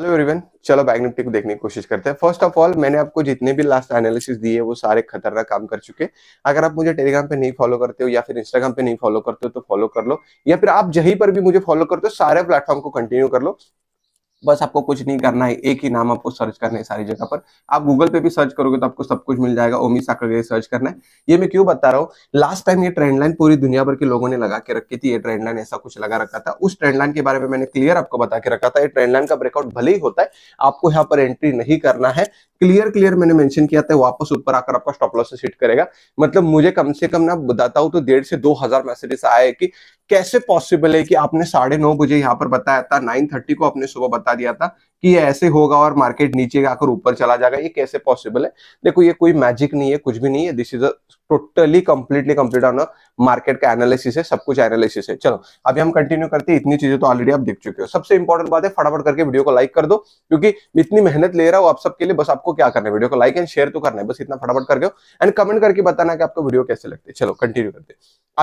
Hello everyone चलो bank Nifty को देखने की कोशिश करते हैं फर्स्ट ऑफ ऑल मैंने आपको जितने भी लास्ट एनालिसिस दिए वो सारे खतरनाक काम कर चुके अगर आप मुझे टेलीग्राम पे नहीं फॉलो करते हो या फिर इंस्टाग्राम पे नहीं फॉलो करते हो तो फॉलो कर लो या फिर आप जहीं पर भी मुझे फॉलो करते हो सारे प्लेटफॉर्म को कंटिन्यू कर लो बस आपको कुछ नहीं करना है एक ही नाम आपको सर्च करना है सारी जगह पर आप गूगल पे भी सर्च करोगे तो आपको सब कुछ मिल जाएगा ओमी साकर सर्च करना है ये मैं क्यों बता रहा हूँ लास्ट टाइम ये ट्रेंड लाइन पूरी दुनिया भर के लोगों ने लगा के रखी थी ये ट्रेंड लाइन ऐसा कुछ लगा रखा था उस ट्रेंड लाइन के बारे में मैंने क्लियर आपको बता के रखा था ये ट्रेंड लाइन का ब्रेकआउट भले ही होता है आपको यहाँ पर एंट्री नहीं करना है क्लियर क्लियर मैंने मेंशन किया था वापस ऊपर आकर आपका स्टॉप लॉस सेट करेगा मतलब मुझे कम से कम ना बताता हूँ तो डेढ़ से दो हजार मैसेजेस आए कि कैसे पॉसिबल है कि आपने साढ़े नौ बजे यहाँ पर बताया था नाइन थर्टी को आपने सुबह बताया बता दिया था कि ये ऐसे होगा और मार्केट नीचे आकर ऊपर चला जाएगा ये कैसे पॉसिबल है देखो ये कोई मैजिक नहीं है कुछ भी नहीं है this is a totally completely complete on market का एनालिसिस है सब कुछ एनालिसिस है चलो अभी हम कंटिन्यू करते हैं इतनी चीजें तो ऑलरेडी आप देख चुके हो सबसे इंपॉर्टेंट बात है फटाफट करके वीडियो को लाइक कर दो क्योंकि इतनी मेहनत ले रहा हूं आप सबके लिए बस आपको क्या करना है वीडियो को लाइक एंड शेयर तो करना है बस इतना फटाफट करके एंड कमेंट करके बताना कि आपको वीडियो कैसे लगते चलो कंटिन्यू करते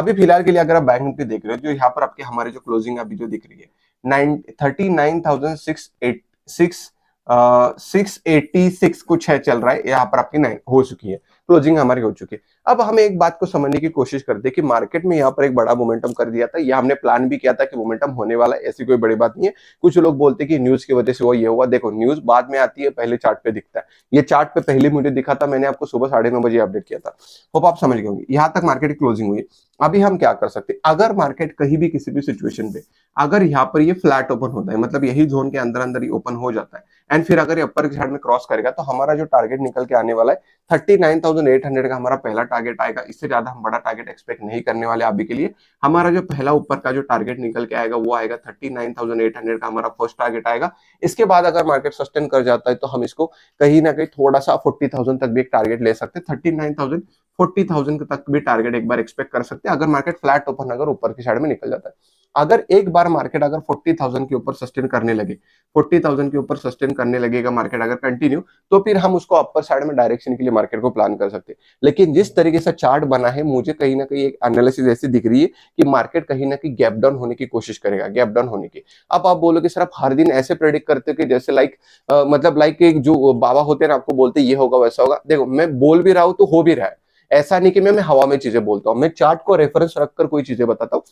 अभी फिलहाल के लिए अगर आप बैंक निफ्टी देख रहे हो जो यहाँ पर आपके हमारे जो क्लोजिंग अभी जो दिख रही है Nine thirty nine thousand six eight six. Six eighty six कुछ है चल रहा है यहाँ पर आपकी नाइन हो चुकी है क्लोजिंग हमारी हो चुकी है अब हमें एक बात को समझने की कोशिश करते हैं कि मार्केट में यहाँ पर एक बड़ा मोमेंटम कर दिया था यह हमने प्लान भी किया था कि मोमेंटम होने वाला है ऐसी कोई बड़ी बात नहीं है कुछ लोग बोलते हैं कि न्यूज की वजह से वो ये हुआ देखो न्यूज बाद में आती है पहले चार्ट पे दिखता है ये चार्ट पे पहले मुझे दिखा था मैंने आपको सुबह साढ़े नौ बजे अपडेट किया था होप आप समझ गए यहाँ तक मार्केट की क्लोजिंग हुई अभी हम क्या कर सकते अगर मार्केट कहीं भी किसी भी सिचुएशन पे अगर यहाँ पर ये फ्लैट ओपन होता है मतलब यही जोन के अंदर अंदर ही ओपन हो जाता है एंड फिर अगर ये अपर के साइड में क्रॉस करेगा तो हमारा जो टारगेट निकल के आने वाला है thirty nine thousand eight hundred का हमारा पहला टारगेट आएगा इससे ज्यादा हम बड़ा टारगेट एक्सपेक्ट नहीं करने वाले अभी के लिए हमारा जो पहला ऊपर का जो टारगेट निकल के आएगा वो आएगा thirty nine thousand eight hundred का हमारा फर्स्ट टारगेट आएगा इसके बाद अगर मार्केट सस्टेन कर जाता है तो हम इसको कहीं ना कहीं थोड़ा सा फोर्टी थाउजेंड तक भी एक टारगेट ले सकते हैं thirty nine thousand forty thousand तक भी टारगेट एक बार एक्सपेक्ट कर सकते हैं अगर मार्केट फ्लैट ओपन अगर ऊपर की साइड में निकल जाता है अगर एक बार मार्केट अगर 40,000 के ऊपर सस्टेन करने लगे 40,000 के ऊपर सस्टेन करने लगेगा मार्केट अगर कंटिन्यू तो फिर हम उसको अपर साइड में डायरेक्शन के लिए मार्केट को प्लान कर सकते हैं लेकिन जिस तरीके से चार्ट बना है मुझे कहीं ना कहीं एक एनालिसिस ऐसी दिख रही है कि मार्केट कहीं ना कहीं गैप डाउन होने की कोशिश करेगा गैप डाउन होने की अब आप बोलोगे सर आप हर दिन ऐसे प्रेडिक्ट करते हो कि जैसे लाइक मतलब लाइक एक जो बाबा होते हैं ना आपको बोलते ये होगा वैसा होगा देखो मैं बोल भी रहा हूँ तो हो भी रहा है ऐसा नहीं कि मैं मैं हवा में चीजें बोलता हूँ मैं चार्ट को रेफरेंस रखकर कोई चीजें बताता हूँ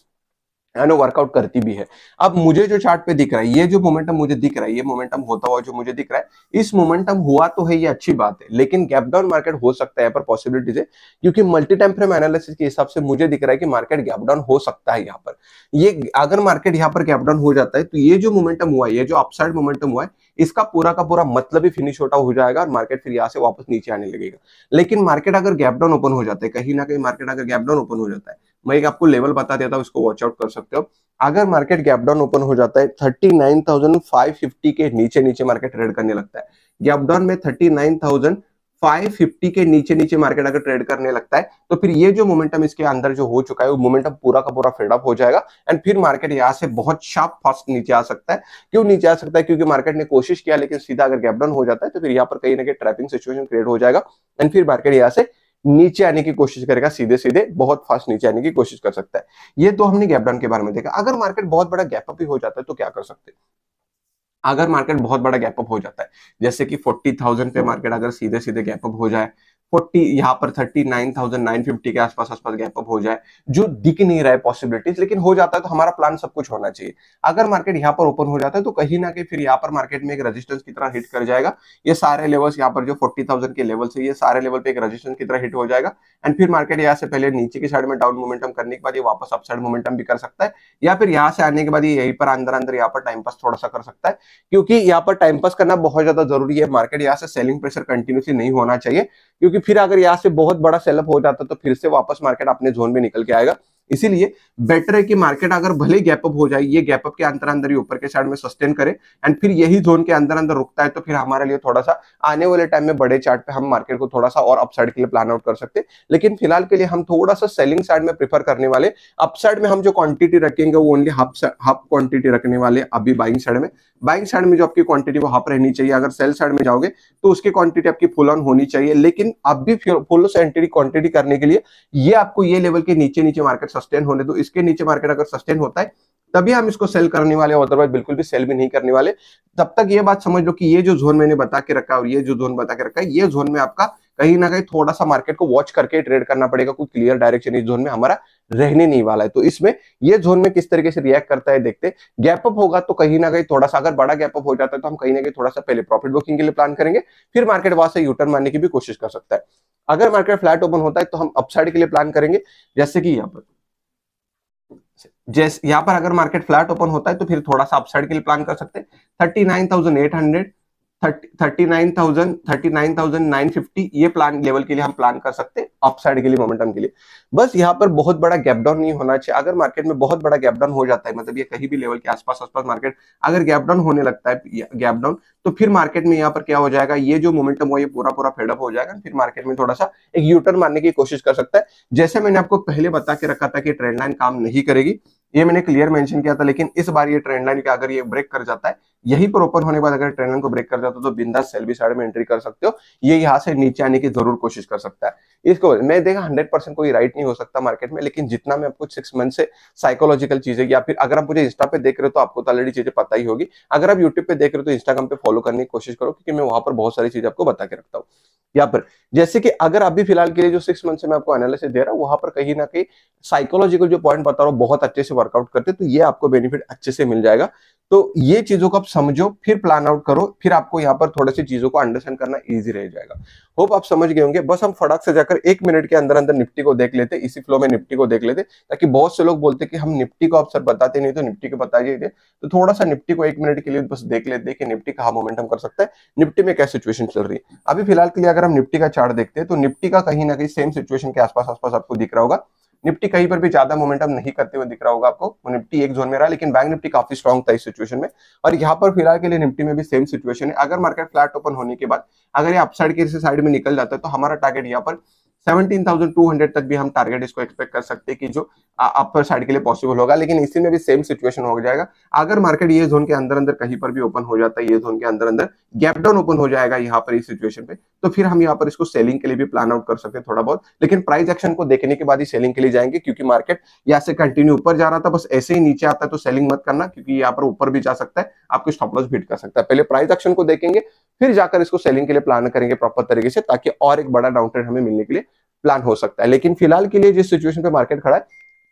वर्कआउट करती भी है अब मुझे जो चार्ट पे दिख रहा है ये जो मोमेंटम मुझे दिख रहा है ये मोमेंटम होता हुआ जो मुझे दिख रहा है इस मोमेंटम हुआ तो है ये अच्छी बात है लेकिन गैप डाउन मार्केट हो सकता है पर पॉसिबिलिटीज है क्योंकि मल्टी टाइम फ्रेम एनालिसिस के हिसाब से मुझे दिख रहा है कि मार्केट गैप डाउन हो सकता है यहाँ पर ये अगर मार्केट यहाँ पर गैप डाउन हो जाता है तो ये जो मोमेंटम हुआ है ये जो अपसाइड मोमेंटम हुआ है इसका पूरा का पूरा मतलब ही फिनिश आउट हो जाएगा और मार्केट फिर यहाँ से वापस नीचे आने लगेगा लेकिन मार्केट अगर गैप डाउन ओपन हो जाता है कहीं ना कहीं मार्केट अगर गैप डाउन ओपन हो जाता है मैं एक आपको लेवल बता देता हूँ उसको वॉचआउट कर सकते हो अगर मार्केट गैप डाउन ओपन हो जाता है फिफ्टी के नीचे नीचे मार्केट ट्रेड करने लगता है गैप डाउन में थाउजेंड 550 के नीचे नीचे मार्केट अगर ट्रेड करने लगता है तो फिर ये जो मोमेंटम इसके अंदर जो हो चुका है वो मोमेंटम पूरा का पूरा फेडअप हो जाएगा एंड फिर मार्केट यहाँ से बहुत शार्प फास्ट नीचे आ सकता है क्यों नीचे आ सकता है क्योंकि मार्केट ने कोशिश किया लेकिन सीधा अगर गैपडाउन हो जाता है तो फिर यहाँ पर कहीं ना कहीं ट्रैपिंग सिचुएशन क्रिएट हो जाएगा एंड फिर मार्केट यहाँ से नीचे आने की कोशिश करेगा सीधे सीधे बहुत फास्ट नीचे आने की कोशिश कर सकता है ये तो हमने गैपडाउन के बारे में देखा अगर मार्केट बहुत बड़ा गैपअप भी हो जाता है तो क्या कर सकते हैं अगर मार्केट बहुत बड़ा गैप अप हो जाता है जैसे कि फोर्टी थाउजेंड पे मार्केट हम्म। अगर सीधे सीधे गैप अप हो जाए फोर्टी यहाँ पर thirty nine thousand nine fifty के आसपास आसपास गैप अप हो जाए जो दिख नहीं रहा है पॉसिबिलिटीज लेकिन हो जाता है तो हमारा प्लान सब कुछ होना चाहिए अगर मार्केट यहाँ पर ओपन हो जाता है तो कहीं ना कहीं फिर यहाँ पर मार्केट में एक रेजिस्टेंस की तरह हिट कर जाएगा ये सारे लेवल्स यहाँ पर जो फोर्टी थाउजेंड के लेवल से ये सारे लेवल पे एक रजिस्टेंस की तरह हिट हो जाएगा एंड फिर मार्केट यहाँ से पहले नीचे की साइड में डाउन मोमेंटम करने के बाद ये वापस अप साइड मोमेंटम भी कर सकता है या फिर यहाँ से आने के बाद ये यहीं पर अंदर अंदर यहाँ पर टाइम पास थोड़ा सा कर सकता है क्योंकि यहाँ पर टाइम पास करना बहुत ज्यादा जरूरी है मार्केट यहाँ से सेलिंग प्रेशर कंटिन्यूसली नहीं होना चाहिए क्योंकि क्योंकि फिर अगर यहाँ से बहुत बड़ा सेलअप हो जाता तो फिर से वापस मार्केट अपने जोन में निकल के आएगा इसीलिए बेटर है कि मार्केट अगर भले गैप अप हो जाए ये गैप अप के अंदर अंदर ही ऊपर के साइड में सस्टेन करे एंड फिर यही जोन के अंदर अंदर रुकता है तो फिर हमारे लिए थोड़ा सा आने वाले टाइम में बड़े चार्ट पे हम मार्केट को थोड़ा सा और अपसाइड के लिए प्लान आउट कर सकते हैं लेकिन फिलहाल के लिए हम थोड़ा सा सेलिंग साइड में प्रीफर करने वाले अपसाइड में हम जो क्वांटिटी रखेंगे वो ओनली हाफ हाफ क्वांटिटी रखने वाले अभी बाइंग साइड में बाइंग साइड में जो आपकी क्वांटिटी वो हाफ रहनी चाहिए अगर सेल साइड में जाओगे तो उसकी क्वांटिटी आपकी फुल ऑन होनी चाहिए लेकिन अब भी फुल एंट्री क्वांटिटी करने के लिए ये आपको ये लेवल के नीचे नीचे मार्केट सस्टेन होने दो इसके नीचे मार्केट अगर सस्टेन होता है तभी हम इसको सेल करने वाले अदरवाइज बिल्कुल भी सेल भी नहीं करने वाले तब तक ये बात समझ लो कि ये जो जोन मैंने बता के रखा और ये जो जोन बता के रखा है ये जोन में आपका कहीं ना कहीं थोड़ा सा मार्केट को वॉच करके ट्रेड करना पड़ेगा कोई क्लियर डायरेक्शन इस जोन में हमारा रहने नहीं वाला है तो इसमें ये जोन में किस तरीके से रिएक्ट करता है देखते गैप अप होगा तो कहीं ना कहीं थोड़ा सा अगर बड़ा गैप अप हो जाता है तो हम कहीं ना कहीं थोड़ा सा पहले प्रॉफिट बुकिंग के लिए प्लान करेंगे फिर मार्केट वहां से यूटर्न मारने की भी कोशिश कर सकता है अगर मार्केट फ्लैट ओपन होता है तो हम अपसाइड के लिए प्लान करेंगे जैसे कि यहाँ पर जैसे यहाँ पर अगर मार्केट फ्लैट ओपन होता है तो फिर थोड़ा सा अपसाइड के लिए प्लान कर सकते हैं thirty nine thousand eight hundred thirty nine thousand thirty nine thousand nine fifty ये प्लान लेवल के लिए हम प्लान कर सकते हैं अपसाइड के लिए मोमेंटम के लिए बस यहाँ पर बहुत बड़ा गैप डाउन नहीं होना चाहिए अगर मार्केट में बहुत बड़ा गैप डाउन हो जाता है मतलब ये कहीं भी लेवल के आसपास आसपास मार्केट अगर गैप डाउन होने लगता है गैप डाउन तो फिर मार्केट में यहाँ पर क्या हो जाएगा ये जो मोमेंटम हुआ ये पूरा पूरा फेडअप हो जाएगा फिर मार्केट में थोड़ा सा एक यूटर्न मारने की कोशिश कर सकता है जैसे मैंने आपको पहले बता के रखा था कि ट्रेंड लाइन काम नहीं करेगी ये मैंने क्लियर मेंशन किया था लेकिन इस बार ये ट्रेंड लाइन अगर ये ब्रेक कर जाता है यही पर ओपन होने के बाद अगर ट्रेंड लाइन को ब्रेक कर जाता है तो बिंदा सेल भी साइड में एंट्री कर सकते हो ये यहाँ से नीचे आने की जरूर कोशिश कर सकता है इसको मैं देखा हंड्रेड परसेंट कोई राइट नहीं हो सकता मार्केट में लेकिन जितना मैं आपको सिक्स मंथ से साइकोलॉजिकल चीजें या फिर अगर आप मुझे इंस्टा पे देख रहे हो तो आपको तो ऑलरेडी चीजें पता ही होगी अगर आप यूट्यूब पे देख रहे हो तो इंस्टाग्राम पे फॉलो फॉलो करने की कोशिश करो क्योंकि मैं वहां पर बहुत सारी चीजें आपको बता के रखता हूँ या फिर जैसे कि अगर आप भी फिलहाल के लिए जो सिक्स मंथ से मैं आपको एनालिसिस दे रहा हूँ वहां पर कहीं ना कहीं साइकोलॉजिकल जो पॉइंट बता रहा हूँ बहुत अच्छे से वर्कआउट करते तो ये आपको बेनिफिट अच्छे से मिल जाएगा तो ये चीजों को आप समझो फिर प्लान आउट करो फिर आपको यहाँ पर थोड़े से चीजों को अंडरस्टैंड करना ईजी रह जाएगा होप आप समझ गए होंगे बस हम फटाक से जाकर एक मिनट के अंदर अंदर निफ्टी को देख लेते इसी फ्लो में निफ्टी को देख लेते ताकि बहुत से लोग बोलते कि हम निफ्टी को आप सर बताते नहीं तो निफ्टी को बता दिए तो थोड़ा सा निफ्टी को एक मिनट के लिए बस देख लेते कि निफ्टी कहा मोमेंटम कर सकता है निफ्टी में क्या सिचुएशन चल रही है अभी फिलहाल के लिए अगर हम निफ्टी का चार्ट देखते हैं तो निफ्टी का कहीं ना कहीं सेम सिचुएशन के आसपास आसपास आपको दिख रहा होगा निफ्टी कहीं पर भी ज्यादा मोमेंटम नहीं करते हुए दिख रहा होगा आपको वो निफ्टी एक जोन में रहा लेकिन बैंक निफ्टी काफी स्ट्रॉन्ग था इस सिचुएशन में और यहाँ पर फिलहाल के लिए निफ्टी में भी सेम सिचुएशन है अगर मार्केट फ्लैट ओपन होने के बाद अगर ये अपसाइड के साइड में निकल जाता है तो हमारा टारगेट यहाँ पर 17,200 तक भी हम टारगेट इसको एक्सपेक्ट कर सकते हैं कि जो अपर साइड के लिए पॉसिबल होगा लेकिन इसी में भी सेम सिचुएशन हो जाएगा अगर मार्केट ये जोन के अंदर अंदर कहीं पर भी ओपन हो जाता है ये जोन के अंदर अंदर गैप डाउन ओपन हो जाएगा यहाँ पर इस सिचुएशन पे तो फिर हम यहाँ पर इसको सेलिंग के लिए भी प्लान आउट कर सकते हैं थोड़ा बहुत लेकिन प्राइस एक्शन को देखने के बाद ही सेलिंग के लिए जाएंगे क्योंकि मार्केट यहाँ से कंटिन्यू ऊपर जा रहा था बस ऐसे ही नीचे आता है तो सेलिंग मत करना क्योंकि यहाँ पर ऊपर भी जा सकता है आपको स्टॉप लॉस भीट कर सकता है पहले प्राइस एक्शन को देखेंगे फिर जाकर इसको सेलिंग के लिए प्लान करेंगे प्रॉपर तरीके से ताकि और एक बड़ा डाउन ट्रेड हमें मिलने के लिए प्लान हो सकता है लेकिन फिलहाल के लिए जिस सिचुएशन पे मार्केट खड़ा है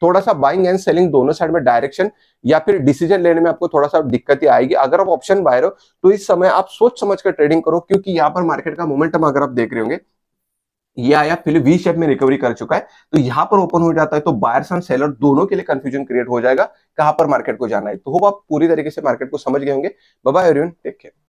थोड़ा सा बाइंग एंड सेलिंग दोनों साइड में डायरेक्शन या फिर डिसीजन लेने में आपको थोड़ा सा दिक्कत आएगी अगर आप ऑप्शन बायर हो तो इस समय आप सोच समझ कर ट्रेडिंग करो क्योंकि यहाँ पर मार्केट का मोमेंटम अगर आप देख रहे होंगे ये आया फिर वी शेप में रिकवरी कर चुका है तो यहाँ पर ओपन हो जाता है तो बायर्स एंड सेलर दोनों के लिए कंफ्यूजन क्रिएट हो जाएगा कहां पर मार्केट को जाना है तो होप आप पूरी तरीके से मार्केट को समझ गए होंगे बाबा एवरीवन टेक केयर